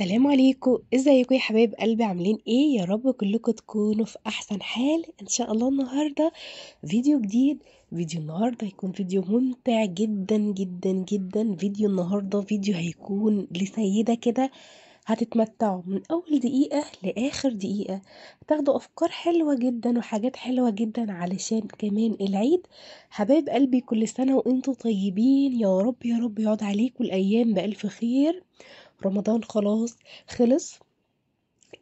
السلام عليكم ازيكم يا حبايب قلبي عاملين ايه يا رب كلكم تكونوا في احسن حال ان شاء الله النهارده فيديو جديد فيديو النهارده هيكون فيديو ممتع جدا جدا جدا فيديو النهارده فيديو هيكون لسيده كده هتتمتعوا من اول دقيقه لاخر دقيقه هتاخدوا افكار حلوه جدا وحاجات حلوه جدا علشان كمان العيد حبايب قلبي كل سنه وانتم طيبين يا رب يا رب يقعد عليكم الايام بالف خير رمضان خلاص خلص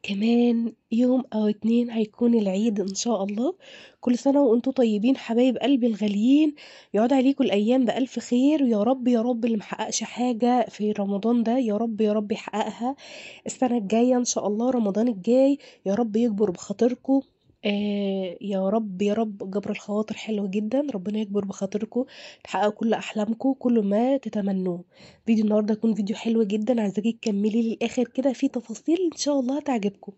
كمان يوم او اتنين هيكون العيد ان شاء الله كل سنة وانتو طيبين حبايب قلبي الغاليين يقعد عليكم الايام بالف خير ويا رب يا رب اللي محققش حاجة في رمضان ده يا رب يا رب يحققها السنة الجاية ان شاء الله رمضان الجاي يا رب يكبر بخاطركم آآ آه، يا رب، يا رب جبر الخواطر حلو جدًا، ربنا يكبر بخاطركم، تحققوا كل أحلامكم، كل ما تتمنوه. فيديو النهارده هيكون فيديو حلو جدًا، عايزاكي تكمّلي للآخر كده، في تفاصيل إن شاء الله هتعجبكم.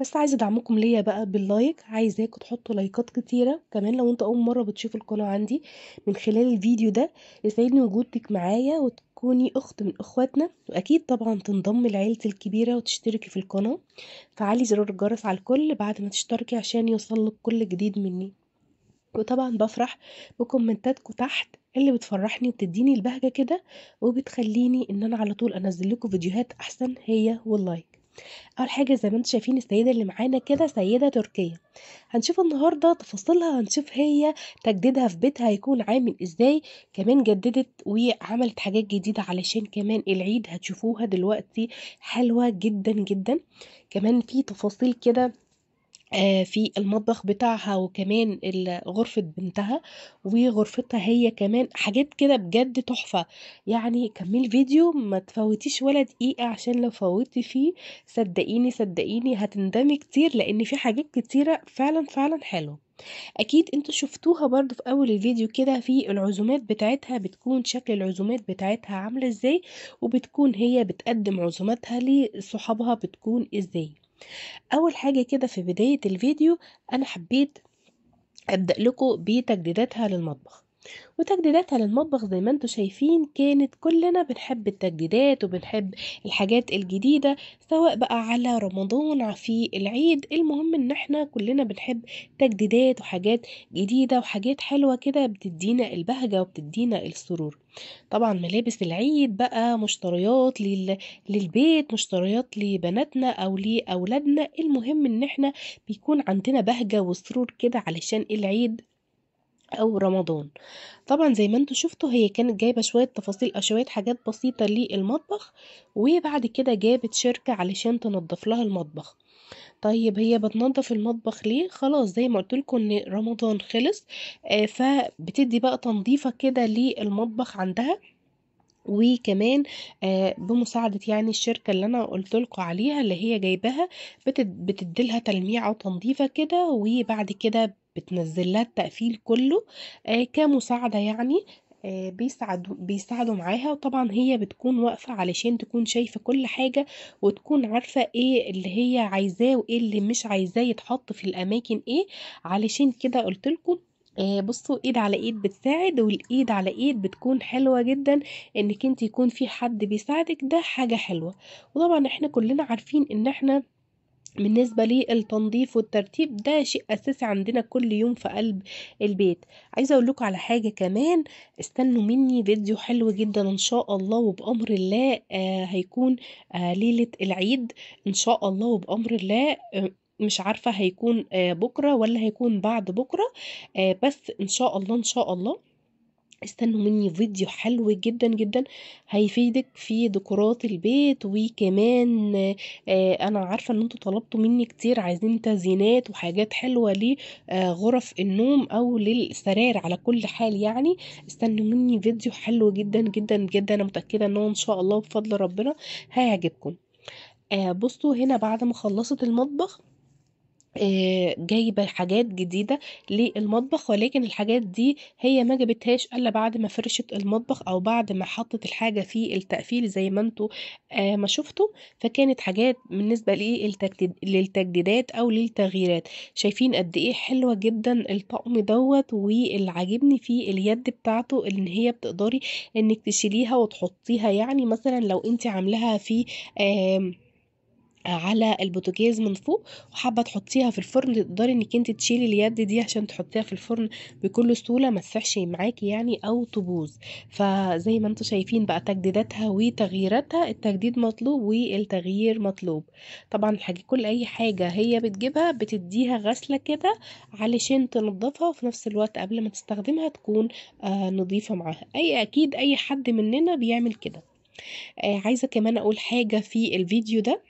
بس عايزة دعمكم ليّا بقى باللايك، عايزاكم تحطوا لايكات كتيرة، كمان لو أنت أول مرّة بتشوف القناة عندي من خلال الفيديو ده، يسعدني وجودِك معايا وت تكوني أخت من أخواتنا وأكيد طبعا تنضم لعيلتي الكبيرة وتشتركي في القناة فعلي زرار الجرس على الكل بعد ما تشتركي عشان يوصلك كل جديد مني وطبعا بفرح بكومنتاتكم تحت اللي بتفرحني وبتديني البهجة كده وبتخليني ان انا على طول انزل لكم فيديوهات احسن هي واللايك أول حاجة زي ما أنتم شايفين السيدة اللي معانا كده سيدة تركية، هنشوف النهاردة تفاصيلها، هنشوف هي تجديدها في بيتها هيكون عامل إزاي، كمان جددت وعملت حاجات جديدة علشان كمان العيد هتشوفوها دلوقتي حلوة جدا جدا، كمان في تفاصيل كده آه، في المطبخ بتاعها وكمان غرفة بنتها، وغرفتها هي كمان، حاجات كده بجد تحفة. يعني كمّلي فيديو ما تفوّتيش ولا دقيقة عشان لو فوتي فيه صدّقيني، صدّقيني هتندمي كتير لإن في حاجات كتيرة فعلًا، فعلًا حلوة. أكيد انتوا شُفتوها برضو في أول الفيديو كده في العزومات بتاعتها بتكون شكل العزومات بتاعتها عاملة إزاي، وبتكون هي بتقدّم عزوماتها لصحابها بتكون إزاي. اول حاجه كده في بدايه الفيديو انا حبيت ابدا لكم بتجديداتها للمطبخ وتجديداتها للمطبخ زي ما انتوا شايفين كانت كلنا بنحب التجديدات وبنحب الحاجات الجديدة سواء بقى على رمضان في العيد المهم ان احنا كلنا بنحب تجديدات وحاجات جديدة وحاجات حلوة كده بتدينا البهجة وبتدينا السرور طبعا ملابس العيد بقى مشتريات لل... للبيت مشتريات لبناتنا او لأولادنا المهم ان احنا بيكون عندنا بهجة وسرور كده علشان العيد او رمضان طبعا زي ما انتوا شفتوا هي كانت جايبه شويه تفاصيل او شويه حاجات بسيطه للمطبخ وبعد كده جابت شركه علشان تنظف لها المطبخ طيب هي بتنظف المطبخ ليه خلاص زي ما قلت لكم ان رمضان خلص آه، فبتدي بقى تنظيفه كده للمطبخ عندها وكمان آه، بمساعدة يعني الشركة اللي أنا قلت لكم عليها اللي هي جايباها بتديلها تلميعة وتنظيفة كده وبعد كده بتنزل لها التقفيل كله آه كمساعدة يعني آه بيساعدوا بيساعدوا معاها وطبعا هي بتكون واقفة علشان تكون شايفة كل حاجة وتكون عارفة ايه اللي هي عايزاه وايه اللي مش عايزاه يتحط في الاماكن ايه علشان كده قلتلكم آه، بصوا ايد على ايد بتساعد والايد على ايد بتكون حلوة جدا انك انت يكون في حد بيساعدك ده حاجة حلوة وطبعا احنا كلنا عارفين ان احنا بالنسبة للتنظيف والترتيب ده شيء أساسي عندنا كل يوم في قلب البيت عايزة أقول لكم على حاجة كمان استنوا مني فيديو حلو جدا إن شاء الله وبأمر الله آه هيكون آه ليلة العيد إن شاء الله وبأمر الله آه مش عارفة هيكون آه، بكرة ولا هيكون بعد بكرة آه، بس إن شاء الله إن شاء الله استنوا مني فيديو حلو جدا جدا هيفيدك في ديكورات البيت وكمان آه، انا عارفه ان انتوا طلبتوا مني كتير عايزين تزيينات وحاجات حلوه لغرف آه، النوم او للسرير على كل حال يعني استنوا مني فيديو حلو جدا جدا جدا انا متاكده ان ان شاء الله بفضل ربنا هيعجبكم آه، بصوا هنا بعد ما خلصت المطبخ آه، جايبة حاجات جديدة للمطبخ، ولكن الحاجات دي هي ما جابتهاش إلا بعد ما فرشت المطبخ، أو بعد ما حطت الحاجة في التقفيل زي ما أنتم آآ، آه، ما شُفتوا، فكانت حاجات بالنسبة للتجديد للتجديدات أو للتغييرات. شايفين قد إيه حلوة جدًا الطقم دوت واللي عاجبني فيه اليد بتاعته إن هي بتقدري إنِّك تشيليها وتحطيها، يعني مثلًا لو أنتِ عاملاها في آه على البوتاجاز من فوق وحابه تحطيها في الفرن تقدري انك انت تشيلي اليد دي عشان تحطيها في الفرن بكل سهوله ما تسحش معاكي يعني او تبوظ فزي ما انتم شايفين بقى تجديداتها وتغييراتها التجديد مطلوب والتغيير مطلوب طبعا الحاجه كل اي حاجه هي بتجيبها بتديها غسله كده علشان تنضفها وفي نفس الوقت قبل ما تستخدمها تكون آه نظيفه معاها اي اكيد اي حد مننا بيعمل كده آه عايزه كمان اقول حاجه في الفيديو ده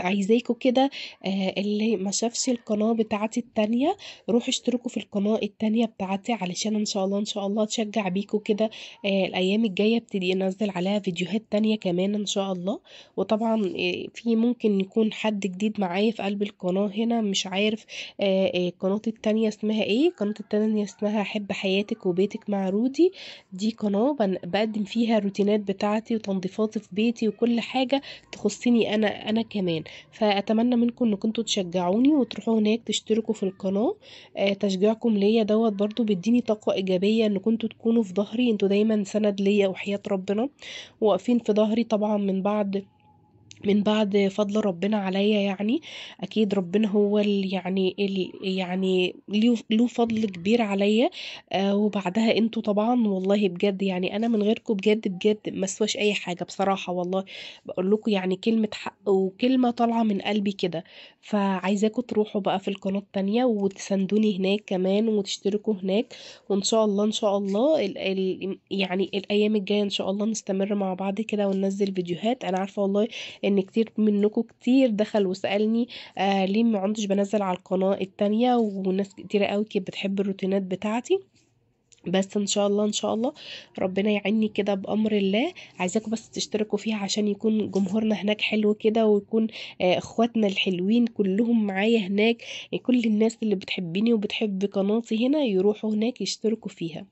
عايزاكوا كده آه اللي ما شافش القناة بتاعتي التانية روحوا اشتركوا في القناة التانية بتاعتي علشان ان شاء الله ان شاء الله تشجع بيكوا كده آه الايام الجاية ابتدي انزل عليها فيديوهات تانية كمان ان شاء الله وطبعا آه في ممكن يكون حد جديد معايا في قلب القناة هنا مش عارف آه، آه، قناتي التانية اسمها ايه القناه التانية اسمها حب حياتك وبيتك مع رودي دي قناة بقدم فيها الروتينات بتاعتي وتنظيفاتي في بيتي وكل حاجة تخصني انا انا كمان كمان فاتمنى منكم ان كنتوا تشجعوني وتروحوا هناك تشتركوا في القناه آه، تشجيعكم ليا دوت برضو بيديني طاقه ايجابيه ان كنتوا تكونوا في ظهري انتوا دايما سند ليا وحياه ربنا واقفين في ظهري طبعا من بعد من بعد فضل ربنا عليا يعني اكيد ربنا هو اللي يعني اللي يعني له فضل كبير عليا آه وبعدها انتوا طبعا والله بجد يعني انا من غيركم بجد بجد ما اسواش اي حاجه بصراحه والله بقول لكم يعني كلمه حق وكلمه طالعه من قلبي كده فعايزاكم تروحوا بقى في القناه التانية وتساندوني هناك كمان وتشتركوا هناك وان شاء الله ان شاء الله الـ الـ يعني الايام الجايه ان شاء الله نستمر مع بعض كده وننزل فيديوهات انا عارفه والله ان كتير منكم كتير دخل وسالني آه ليه ما عندش بنزل على القناه التانية وناس كتيره قوي كانت بتحب الروتينات بتاعتي بس ان شاء الله ان شاء الله ربنا يعيني كده بامر الله عايزاكم بس تشتركوا فيها عشان يكون جمهورنا هناك حلو كده ويكون آه، اخواتنا الحلوين كلهم معايا هناك كل الناس اللي بتحبيني وبتحب قناتي هنا يروحوا هناك يشتركوا فيها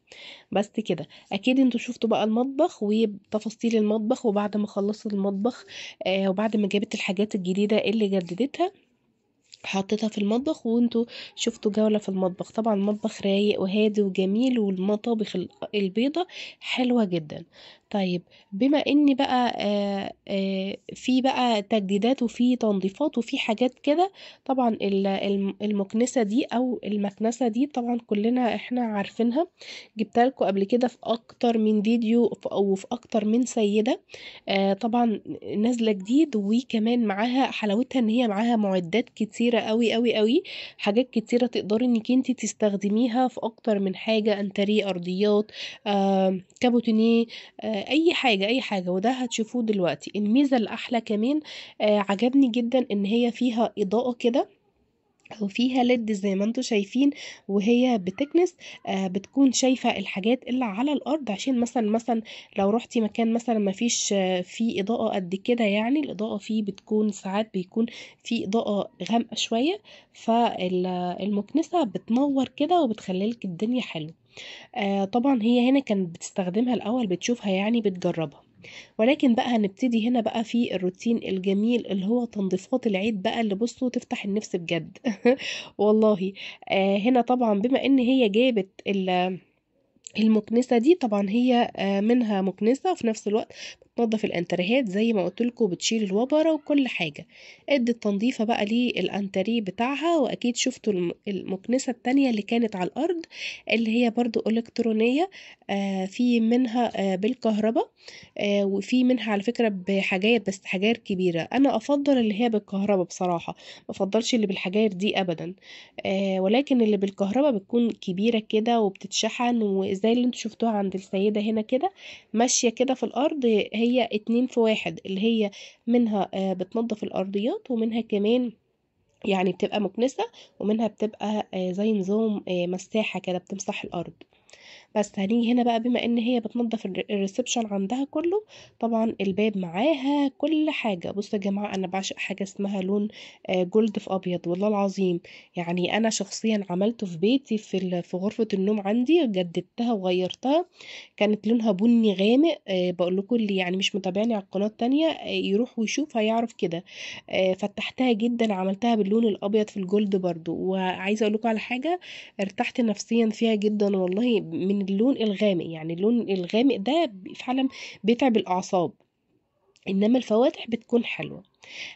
بس كده اكيد انتوا شفتوا بقى المطبخ وتفاصيل المطبخ وبعد ما خلصت المطبخ آه، وبعد ما جابت الحاجات الجديده اللي جددتها حطيتها في المطبخ وانتوا شفتوا جولة في المطبخ طبعا المطبخ رايق وهادي وجميل والمطابخ البيضة حلوة جدا طيب بما ان بقى آه، آه، في بقى تجديدات وفي تنظيفات وفي حاجات كده طبعا المكنسة دي او المكنسة دي طبعا كلنا احنا عارفينها جبتها لكم قبل كده في اكتر من فيديو او في اكتر من سيدة آه، طبعا نازلة جديد وكمان معاها حلاوتها ان هي معاها معدات كتير كتيرة أوي أوي أوي حاجات كتيرة تقدري إنِّك أنتِ تستخدميها في أكتر من حاجة انتري أرضيات، آآ آه، أي حاجة، أي حاجة، وده هتشوفوه دلوقتي. الميزة الأحلى كمان آه، عجبني جدًا إن هي فيها إضاءة كده وفيها ليد زي ما انتم شايفين وهي بتكنس آه بتكون شايفة الحاجات اللي على الأرض عشان مثلا مثلا لو رحتي مكان مثلا مفيش آه فيه إضاءة قد كده يعني الإضاءة فيه بتكون ساعات بيكون فيه إضاءة غامقة شوية فالمكنسة بتنور كده وبتخليلك الدنيا حلوة آه طبعا هي هنا كانت بتستخدمها الأول بتشوفها يعني بتجربها ولكن بقى هنبتدي هنا بقى في الروتين الجميل اللي هو تنظيفات العيد بقى اللي بصوا تفتح النفس بجد والله آه هنا طبعا بما ان هي جابت المكنسة دي طبعا هي آه، منها مكنسة وفي نفس الوقت بتنضف الانتريهات زي ما قلت لكم بتشيل الوبره وكل حاجه ادي التنظيفه بقى للانتريه بتاعها واكيد شفتوا المكنسه التانية اللي كانت على الارض اللي هي برضو الكترونيه آه في منها آه بالكهرباء آه وفي منها على فكره بحجاير بس حجاير كبيره انا افضل اللي هي بالكهرباء بصراحه ما افضلش اللي بالحجاير دي ابدا آه، ولكن اللي بالكهرباء بتكون كبيره كده وبتتشحن وزي اللي انتوا شفتوها عند السيده هنا كده ماشيه كده في الارض هي هي اتنين في واحد اللي هي منها آه، بتنظف الأرضيات ومنها كمان يعني بتبقى مكنسة ومنها بتبقى آه، زي نظام آه، مساحة كده بتمسح الأرض بس هنيجي هنا بقى بما إن هي بتنضّف الريسبشن عندها كلّه، طبعًا الباب معاها، كل حاجة. بُصّوا يا جماعة أنا بعشق حاجة اسمها لون آه، جولد في أبيض، والله العظيم يعني أنا شخصيًا عملته في بيتي في في غرفة النوم عندي، جددتها وغيّرتها، كانت لونها بُني غامق آه، بقول لكم اللي يعني مش متابعني على القناة التانية آه، يروح ويشوف هيعرف كده، فتّحتها جدًا، عملتها باللون الأبيض في الجولد برضو وعايزة أقول لكم على حاجة، ارتحت نفسيًا فيها جدًا والله من اللون الغامق يعني اللون الغامق ده فعلا بيتعب الأعصاب انما الفواتح بتكون حلوة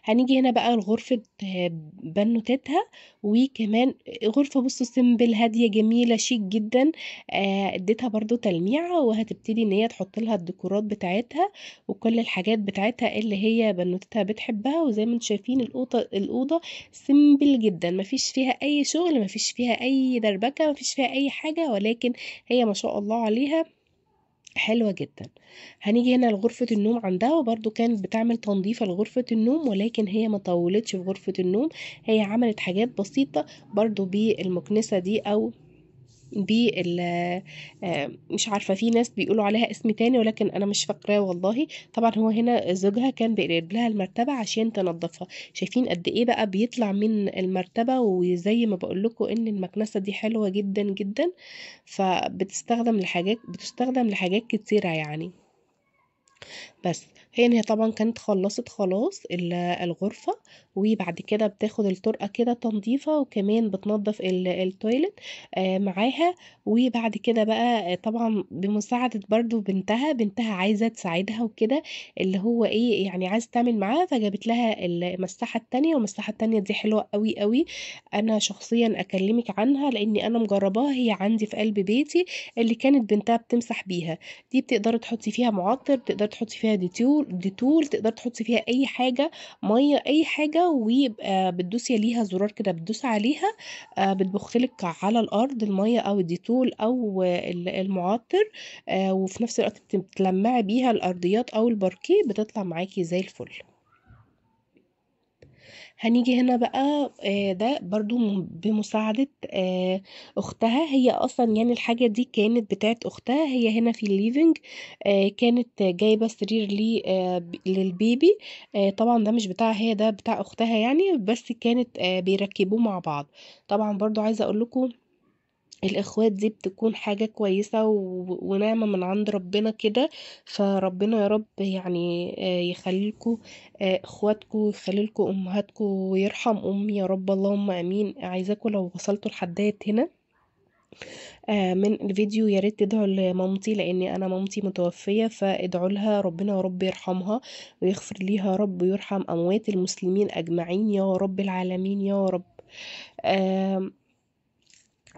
هنيجي هنا بقى لغرفة آه، بنوتتها وكمان غرفة بصوا سيمبل هادية جميلة شيك جدا آه، اديتها برضو تلميعة وهتبتدي ان هي تحط لها الديكورات بتاعتها وكل الحاجات بتاعتها اللي هي بنوتتها بتحبها وزي ما انتم شايفين الأوضة, الأوضة سيمبل جدا مفيش فيها اي شغل مفيش فيها اي دربكة مفيش فيها اي حاجة ولكن هي ما شاء الله عليها حلوة جدا هنيجي هنا لغرفة النوم عندها وبرضو كانت بتعمل تنظيف لغرفة النوم ولكن هي ما طولتش في غرفة النوم هي عملت حاجات بسيطة برضو بالمكنسة دي أو بال آه، مش عارفة في ناس بيقولوا عليها اسم تاني ولكن أنا مش فاكراه والله طبعا هو هنا زوجها كان بيقلب لها المرتبة عشان تنظفها شايفين قد إيه بقى بيطلع من المرتبة وزي ما بقول لكم إن المكنسة دي حلوة جدا جدا فبتستخدم لحاجات بتستخدم لحاجات كتيرة يعني بس هي إن هي طبعًا كانت خلّصت خلاص الغرفة، وبعد كده بتاخد الطرقة كده تنضيفة، وكمان بتنضّف ال آه، معاها، وبعد كده بقى آه، طبعًا بمساعدة برضه بنتها، بنتها عايزة تساعدها وكده، اللي هو إيه، يعني عايزة تعمل معاها فجابت لها المساحة التانية، والمساحة التانية دي حلوة أوي، أوي، أنا شخصيًا أكلّمِك عنها لإني أنا مجرّباها هي عندي في قلب بيتي اللي كانت بنتها بتمسح بيها، دي بتقدري تحطّي فيها معطّر، بتقدر تحطّي فيها ديتور ديتول تقدر تحطي فيها اي حاجه ميه اي حاجه ويبقى بتدوسي ليها زرار كده بتدوسي عليها آه، بتبخلك على الارض الميه او الديتول او المعطر آه، وفي نفس الوقت بتلمعي بيها الارضيات او الباركيه بتطلع معاكي زي الفل هنيجي هنا بقى آه، ده برضو بمساعدة آه، أختها هي أصلًا يعني الحاجة دي كانت بتاعة أختها، هي هنا في الليفينج آه، كانت جايبة سرير لي للبيبي طبعًا ده مش بتاعها هي، ده بتاع أختها يعني، بس كانت بيركبوه مع بعض. طبعًا برضو عايزة أقول لكم الإخوات دي بتكون حاجة كويسة ونعمة من عند ربنا كده فربنا يارب يعني آه، يخليلكوا آه، اخواتكوا ويخليلكوا امهاتكوا ويرحم امي يارب اللهم امين عايزاكوا لو وصلتوا لحدات هنا آه، من الفيديو ياريت تدعوا لمامتي لاني انا مامتي متوفية فادعوا لها ربنا يا رب يرحمها ويغفر ليها رب ويرحم اموات المسلمين اجمعين يا رب العالمين يا رب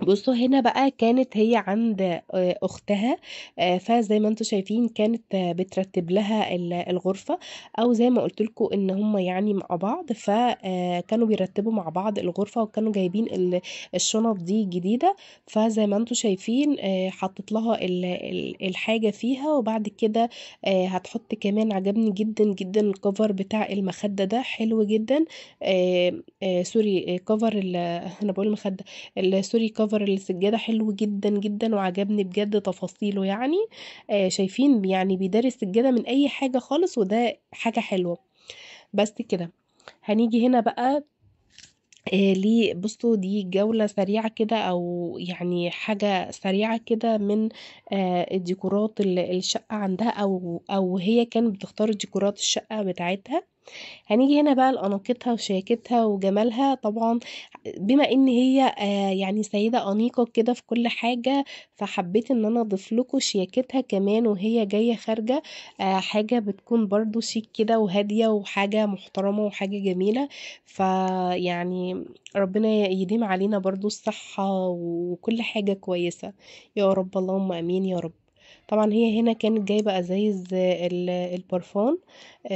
بصوا هنا بقى كانت هي عند آه، اختها آه، فزي ما انتم شايفين كانت بترتب لها الغرفه او زي ما قلت لكم ان هم يعني مع بعض فكانوا آه، بيرتبوا مع بعض الغرفه وكانوا جايبين الشنط دي جديده فزي ما انتم شايفين حطت لها الحاجه فيها وبعد كده هتحط كمان عجبني جدا جدا الكفر بتاع المخده ده حلو جدا سوري كفر انا بقول مخده سوري كفر cover للسجادة حلو جدًا، جدًا وعجبني بجد تفاصيله يعني، آه شايفين يعني بيداري السجادة من أي حاجة خالص وده حاجة حلوة. بس كده. هنيجي هنا بقى إيه ليه بُصّوا دي جولة سريعة كده أو يعني حاجة سريعة كده من آه الديكورات الشقة عندها أو أو هي كانت بتختار ديكورات الشقة بتاعتها. هنيجي هنا بقى لأناقتها وشياكتها وجمالها طبعًا بما إن هي آه، يعني سيدة أنيقة كده في كل حاجة، فحبيت إن أنا أضيف لكم شياكتها كمان وهي جاية خارجة، آه، حاجة بتكون برضو شيك كده وهادية وحاجة محترمة وحاجة جميلة، فيعني ربنا يديم علينا برضو الصحة وكل حاجة كويسة، يا رب، اللهم آمين يا رب. طبعًا هي هنا كانت جايبة أزايز ال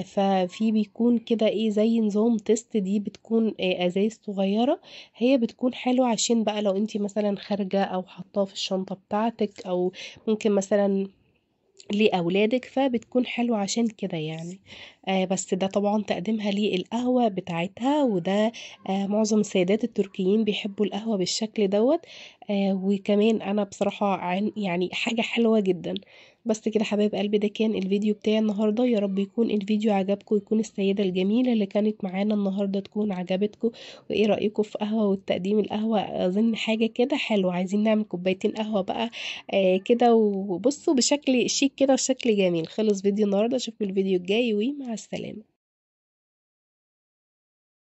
ففي بيكون كده إيه زي نظام تيست دي بتكون آه، أزايز صغيرة، هي بتكون حلوة عشان بقى لو أنتِ مثلًا خارجة أو حاطاه في الشنطة بتاعتك أو ممكن مثلًا لأولادك، فبتكون حلوة عشان كده يعني. آه بس ده طبعا تقديمها للقهوة بتاعتها وده آه معظم السيدات التركيين بيحبوا القهوة بالشكل دوت آه وكمان أنا بصراحة عن يعني حاجة حلوة جدا بس كده حبايب قلبي ده كان الفيديو بتاعي النهاردة يا رب يكون الفيديو عجبكم يكون السيدة الجميلة اللي كانت معانا النهاردة تكون عجبتكم وايه رأيكم في قهوة والتقديم القهوة اظن حاجة كده حلوة عايزين نعمل كوبايتين قهوة بقى آه كده وبصوا بشكل شيك كده وشكل جميل خلص فيديو النهاردة اشوفكم الفيديو الجاي ومع రాస్తలేము